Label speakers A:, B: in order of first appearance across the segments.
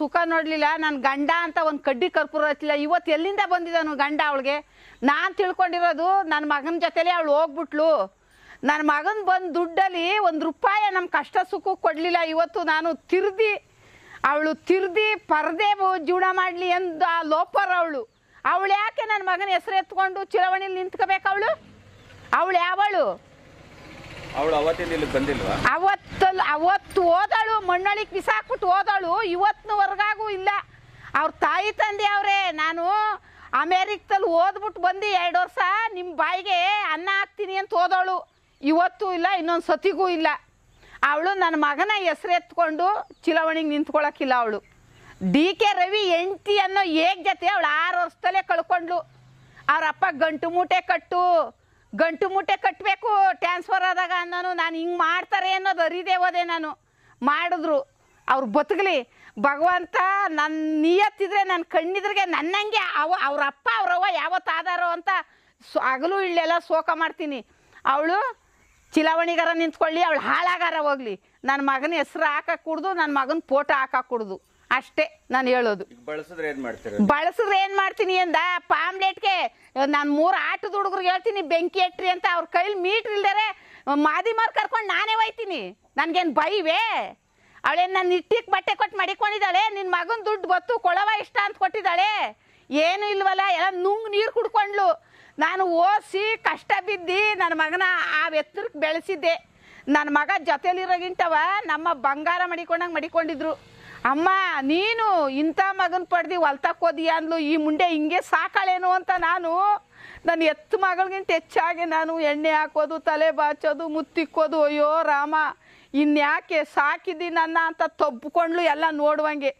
A: ಸುಖ ನೋಡ್ಲಿಲ್ಲ ನನ್ನ ಗಂಡ ಅಂತ ಒಂದು ಕಡ್ಡಿ ಕರ್ಪೂರ ಹಚ್ಚಲಿಲ್ಲ ಇವತ್ತು ಎಲ್ಲಿಂದ ಬಂದಿದ್ದಾನು ಗಂಡ ಅವಳಿಗೆ ನಾನು ತಿಳ್ಕೊಂಡಿರೋದು ನನ್ನ ಮಗನ ಜೊತೆಲಿ ಅವಳು ಹೋಗ್ಬಿಟ್ಲು ನನ್ನ ಮಗನ ಬಂದು ದುಡ್ಡಲ್ಲಿ ಒಂದು ರೂಪಾಯಿ ನಮ್ಮ ಕಷ್ಟ ಸುಖಕ್ಕೆ ಕೊಡಲಿಲ್ಲ ಇವತ್ತು ನಾನು ತಿರ್ದಿ ಅವಳು ತಿರ್ದಿ ಪರದೆ ಜೀವನ ಮಾಡಲಿ ಎಂದು ಆ ಲೋಪರ್ ಅವಳು ಅವಳು ಯಾಕೆ ನನ್ನ ಮಗನ ಹೆಸರು ಎತ್ಕೊಂಡು ಚಿರವಣಿಲಿ ನಿಂತ್ಕೋಬೇಕು ಅವಳು ಅವಳು ಯಾವಳು ಅವಳು ಅವತ್ತು ಓದಾಳು ಮಣ್ಣಳಿ ಬಿಸಾಕ್ಬಿಟ್ಟು ಓದಾಳು ಇವತ್ತಿನ ವರ್ಗಾಗೂ ಇಲ್ಲ ಅವ್ರ ತಾಯಿ ತಂದೆ ಅವರೇ ನಾನು ಅಮೇರಿಕದಲ್ಲಿ ಓದ್ಬಿಟ್ಟು ಬಂದು ಎರಡು ವರ್ಷ ನಿಮ್ಮ ಬಾಯಿಗೆ ಅನ್ನ ಹಾಕ್ತೀನಿ ಅಂತ ಓದೋಳು ಇವತ್ತು ಇಲ್ಲ ಇನ್ನೊಂದು ಸತಿಗೂ ಇಲ್ಲ ಅವಳು ನನ್ನ ಮಗನ ಹೆಸರು ಎತ್ಕೊಂಡು ಚಿಲಾವಣಿಗೆ ನಿಂತ್ಕೊಳ್ಳೋಕ್ಕಿಲ್ಲ ಅವಳು ಡಿ ಕೆ ರವಿ ಎಂಟಿ ಅನ್ನೋ ಏಕ್ ಜೊತೆ ಅವಳು ಆರು ವರ್ಷದಲ್ಲೇ ಕಳ್ಕೊಂಡ್ಳು ಅಪ್ಪ ಗಂಟು ಮೂಟೆ ಕಟ್ಟು ಗಂಟು ಮುಟ್ಟೆ ಕಟ್ಟಬೇಕು ಟ್ರಾನ್ಸ್ಫರ್ ಆದಾಗ ಅನ್ನೋನು ನಾನು ಹಿಂಗೆ ಮಾಡ್ತಾರೆ ಅನ್ನೋದು ಅರಿದೇ ಹೋದೆ ನಾನು ಮಾಡಿದ್ರು ಅವ್ರು ಬದುಕಲಿ ಭಗವಂತ ನನ್ನ ನಿಯತ್ತಿದ್ರೆ ನನ್ನ ಕಣ್ಣಿದ್ರಿಗೆ ನನ್ನಂಗೆ ಅವ ಅವ್ರ ಅಪ್ಪ ಅವ್ರವ್ವ ಯಾವತ್ತು ಆದಾರೋ ಅಂತ ಹಗಲು ಇಲ್ಲೆಲ್ಲ ಶೋಕ ಮಾಡ್ತೀನಿ ಅವಳು ಚಿಲಾವಣಿಗಾರ ನಿಂತ್ಕೊಳ್ಳಿ ಅವಳು ಹಾಳಾಗಾರ ಹೋಗ್ಲಿ ನನ್ನ ಮಗನ ಹೆಸ್ರು ಹಾಕಕ್ಕೆ ಕುಡ್ದು ನನ್ನ ಮಗನ ಫೋಟೋ ಹಾಕಕ್ಕೆ ಕುಡ್ದು ಅಷ್ಟೇ ನಾನು ಹೇಳೋದು ಬಳಸಿದ್ರೆ ಏನ್ ಬಳಸಿದ್ರೆ ಮಾಡ್ತೀನಿ ಅಂದ ಪಾಮ್ಲೆಟ್ಗೆ ನಾನು ಮೂರ್ ಆಟದ ಹುಡುಗರು ಹೇಳ್ತೀನಿ ಬೆಂಕಿ ಎಟ್ರಿ ಅಂತ ಅವ್ರ ಕೈಲಿ ಮೀಟ್ರ್ ಇಲ್ದಾರೆ ಮಾದಿ ಮಾರ್ ಕರ್ಕೊಂಡು ನಾನೇ ಒಯ್ತೀನಿ ನನ್ಗೇನು ಬೈವೇ ಅವಳೇನ್ ನನ್ನ ಇಟ್ಟಿಕ್ ಬಟ್ಟೆ ಕೊಟ್ಟು ಮಡಿಕೊಂಡಿದ್ದಾಳೆ ನಿನ್ ಮಗನ್ ದುಡ್ಡು ಗೊತ್ತು ಕೊಳವ ಇಷ್ಟ ಅಂತ ಕೊಟ್ಟಿದ್ದಾಳೆ ಏನು ಇಲ್ವಲ್ಲ ಎಲ್ಲ ನುಂಗ್ ನೀರು ಕುಡ್ಕೊಂಡ್ಲು ನಾನು ಓಸಿ ಕಷ್ಟ ಬಿದ್ದಿ ನನ್ನ ಮಗನ ಆ ಎತ್ತರಕ್ಕೆ ಬೆಳೆಸಿದ್ದೆ ನನ್ನ ಮಗ ಜೊತೆಲಿರೋಗಿಂಟವ ನಮ್ಮ ಬಂಗಾರ ಮಡಿಕೊಂಡಂಗೆ ಮಡಿಕೊಂಡಿದ್ರು ಅಮ್ಮ ನೀನು ಇಂಥ ಮಗನ ಪಡ್ದು ಹೊಲ್ತಕ್ಕೋದಿಯ ಅಂದ್ಲು ಈ ಮುಂಡೆ ಹಿಂಗೆ ಸಾಕಾಳೇನು ಅಂತ ನಾನು ನನ್ನ ಎತ್ತು ಮಗಳಿಗಿಂತ ಹೆಚ್ಚಾಗಿ ನಾನು ಎಣ್ಣೆ ಹಾಕೋದು ತಲೆ ಬಾಚೋದು ಮುತ್ತಿಕ್ಕೋದು ಅಯ್ಯೋ ರಾಮ ಇನ್ಯಾಕೆ ಸಾಕಿದ್ದಿ ನನ್ನ ಅಂತ ತಬ್ಕೊಂಡ್ಲು ಎಲ್ಲ ನೋಡುವಂಗೆ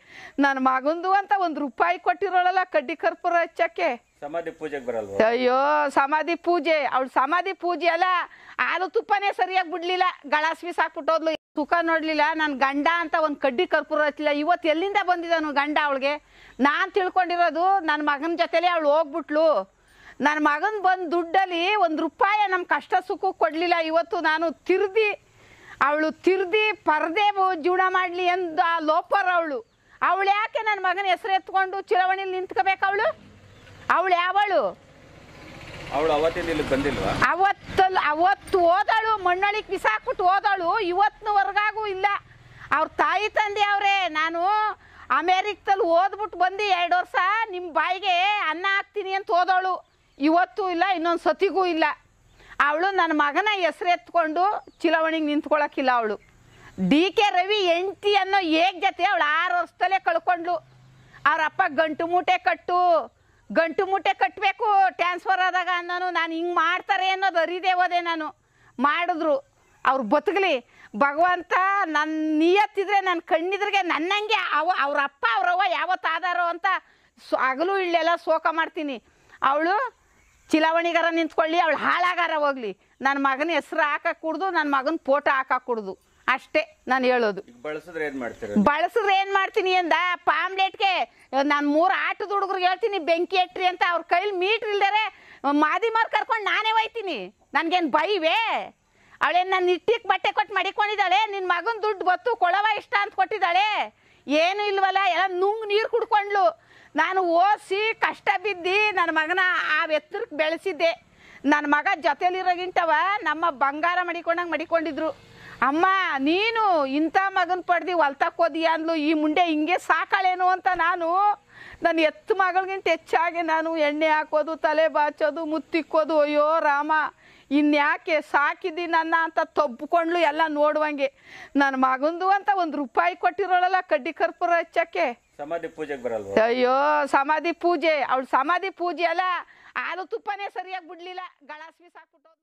A: ನನ್ನ ಮಗಂದು ಅಂತ ಒಂದು ರೂಪಾಯಿ ಕೊಟ್ಟಿರೋಳಲ್ಲ ಕಡ್ಡಿ ಕರ್ಪೂರ ಹೆಚ್ಚಕ್ಕೆ ಸಮಾಧಿ ಪೂಜೆಗೆ ಬರಲ್ಲ ಅಯ್ಯೋ ಸಮಾಧಿ ಪೂಜೆ ಅವಳು ಸಮಾಧಿ ಪೂಜೆ ಅಲ್ಲ ಹಾಲು ತುಪ್ಪನೇ ಸರಿಯಾಗಿ ಬಿಡ್ಲಿಲ್ಲ ಗಳಾಸ್ವಿ ಸಾಕ್ಬಿಟ್ಟೋದ್ಲು ಸುಖ ನೋಡ್ಲಿಲ್ಲ ನನ್ನ ಗಂಡ ಅಂತ ಒಂದು ಕಡ್ಡಿ ಕರ್ಪೂರ ಹಚ್ಚಿಲ್ಲ ಇವತ್ತು ಎಲ್ಲಿಂದ ಬಂದಿದ್ದಾನು ಗಂಡ ಅವಳಿಗೆ ನಾನು ತಿಳ್ಕೊಂಡಿರೋದು ನನ್ನ ಮಗನ ಜೊತೆಲೆ ಅವಳು ಹೋಗ್ಬಿಟ್ಲು ನನ್ನ ಮಗನ ಬಂದು ದುಡ್ಡಲ್ಲಿ ಒಂದು ರೂಪಾಯಿ ನಮ್ಮ ಕಷ್ಟ ಸುಖ ಕೊಡಲಿಲ್ಲ ಇವತ್ತು ನಾನು ತಿರ್ದಿ ಅವಳು ತಿರ್ದಿ ಪರದೆ ಜೀವನ ಮಾಡಲಿ ಎಂದು ಆ ಲೋಪರ್ ಅವಳು ಅವಳು ಯಾಕೆ ನನ್ನ ಮಗನ ಹೆಸರು ಎತ್ಕೊಂಡು ಚಿರವಣಿಲಿ ನಿಂತ್ಕೋಬೇಕು ಅವಳು ಅವಳು ಯಾವಳು ಅವಳು ಅವತ್ತು ಓದಳು ಮಣ್ಣಿಗೆ ಬಿಸಾಕ್ಬಿಟ್ಟು ಓದಳು ಇವತ್ತಿನ ವರ್ಗಾಗೂ ಇಲ್ಲ ಅವ್ರ ತಾಯಿ ತಂದೆ ಅವರೇ ನಾನು ಅಮೇರಿಕದಲ್ಲಿ ಓದ್ಬಿಟ್ಟು ಬಂದು ಎರಡು ವರ್ಷ ನಿಮ್ಮ ಬಾಯಿಗೆ ಅನ್ನ ಹಾಕ್ತೀನಿ ಅಂತ ಓದೋಳು ಇವತ್ತೂ ಇಲ್ಲ ಇನ್ನೊಂದು ಸತಿಗೂ ಇಲ್ಲ ಅವಳು ನನ್ನ ಮಗನ ಎತ್ಕೊಂಡು ಚಿಲವಣಿಗೆ ನಿಂತ್ಕೊಳ್ಳೋಕ್ಕಿಲ್ಲ ಅವಳು ಡಿ ಕೆ ರವಿ ಎಂಟಿ ಅನ್ನೋ ಏಕ್ ಜೊತೆ ಅವಳು ಆರು ವರ್ಷದಲ್ಲೇ ಕಳ್ಕೊಂಡ್ಳು ಅಪ್ಪ ಗಂಟು ಮೂಟೆ ಕಟ್ಟು ಗಂಟು ಮುಟ್ಟೆ ಕಟ್ಟಬೇಕು ಟ್ರಾನ್ಸ್ಫರ್ ಆದಾಗ ಅನ್ನೋನು ನಾನು ಹಿಂಗೆ ಮಾಡ್ತಾರೆ ಅನ್ನೋದು ಅರಿದೇ ಹೋದೆ ನಾನು ಮಾಡಿದ್ರು ಅವ್ರು ಬದುಕಲಿ ಭಗವಂತ ನನ್ನ ನಿಯತ್ತಿದ್ರೆ ನನ್ನ ಕಣ್ಣಿದ್ರಿಗೆ ನನ್ನಂಗೆ ಅವ ಅವ್ರ ಅಪ್ಪ ಅವ್ರವ್ವ ಯಾವತ್ತು ಆದಾರೋ ಅಂತ ಹಗಲು ಇಲ್ಲೆಲ್ಲ ಶೋಕ ಮಾಡ್ತೀನಿ ಅವಳು ಚಿಲಾವಣಿಗಾರ ನಿಂತ್ಕೊಳ್ಳಿ ಅವಳು ಹಾಳಾಗಾರ ಹೋಗ್ಲಿ ನನ್ನ ಮಗನ ಹೆಸ್ರು ಹಾಕಕ್ಕೆ ಕುಡ್ದು ನನ್ನ ಮಗನ ಫೋಟೋ ಹಾಕಕ್ಕೆ ಕುಡ್ದು ಅಷ್ಟೇ ನಾನು ಹೇಳೋದು ಬಳಸಿದ್ರೆ ಏನ್ ಮಾಡ್ತೀನಿ ಅಂದ ಪಾಮ್ಲೆಟ್ಗೆ ನಾನು ಮೂರ್ ಆಟದ ಹುಡುಗರಿಗೆ ಹೇಳ್ತೀನಿ ಬೆಂಕಿ ಎಟ್ರಿ ಅಂತ ಅವ್ರ ಕೈಲಿ ಮೀಟ್ರ್ ಇಲ್ದಾರೆ ಮಾರ್ ಕರ್ಕೊಂಡು ನಾನೇ ಒಯ್ತೀನಿ ನನ್ಗೇನ್ ಬೈವೇ ಅವಳೇನ್ ನಾನು ಇಟ್ಟಿಗೆ ಬಟ್ಟೆ ಕೊಟ್ಟು ಮಡಿಕೊಂಡಿದ್ದಾಳೆ ನಿನ್ ಮಗನ್ ದುಡ್ಡು ಗೊತ್ತು ಕೊಳವ ಇಷ್ಟ ಅಂತ ಕೊಟ್ಟಿದ್ದಾಳೆ ಏನು ಇಲ್ವಲ್ಲ ಎಲ್ಲ ನುಂಗ್ ನೀರು ಕುಡ್ಕೊಂಡ್ಲು ನಾನು ಓಸಿ ಕಷ್ಟ ಬಿದ್ದಿ ನನ್ನ ಮಗನ ಆ ಎತ್ತರಕ್ಕೆ ಬೆಳೆಸಿದ್ದೆ ನನ್ನ ಮಗ ಜೊತೆಲಿರೋಗಿಂಟವ ನಮ್ಮ ಬಂಗಾರ ಮಡಿಕೊಂಡಂಗೆ ಮಡಿಕೊಂಡಿದ್ರು ಅಮ್ಮ ನೀನು ಇಂಥ ಮಗನ ಪಡೆದು ಹೊಲ್ತಕ್ಕೋದಿ ಅಂದ್ಲು ಈ ಮುಂಡೆ ಹಿಂಗೆ ಸಾಕಾಳೇನು ಅಂತ ನಾನು ನನ್ನ ಎತ್ತು ಮಗಳಿಗಿಂತ ಹೆಚ್ಚಾಗಿ ನಾನು ಎಣ್ಣೆ ಹಾಕೋದು ತಲೆ ಬಾಚೋದು ಮುತ್ತಿಕ್ಕೋದು ಅಯ್ಯೋ ರಾಮ ಇನ್ಯಾಕೆ ಸಾಕಿದ್ದಿ ನನ್ನ ಅಂತ ತಬ್ಕೊಂಡ್ಲು ಎಲ್ಲ ನೋಡುವಂಗೆ ನನ್ನ ಮಗಂದು ಅಂತ ಒಂದು ರೂಪಾಯಿ ಕೊಟ್ಟಿರೋಳಲ್ಲ ಕಡ್ಡಿ ಕರ್ಪೂರ ಹೆಚ್ಚಕ್ಕೆ ಸಮಾಧಿ ಪೂಜೆಗೆ ಬರಲ್ವ ಅಯ್ಯೋ ಸಮಾಧಿ ಪೂಜೆ ಅವಳು ಸಮಾಧಿ ಪೂಜೆ ಅಲ್ಲ ಆಲು ತುಪ್ಪನೇ ಸರಿಯಾಗಿ ಬಿಡ್ಲಿಲ್ಲ ಗಳಾಸ್ಮಿ ಸಾಕ್ಬಿಟ್ಟು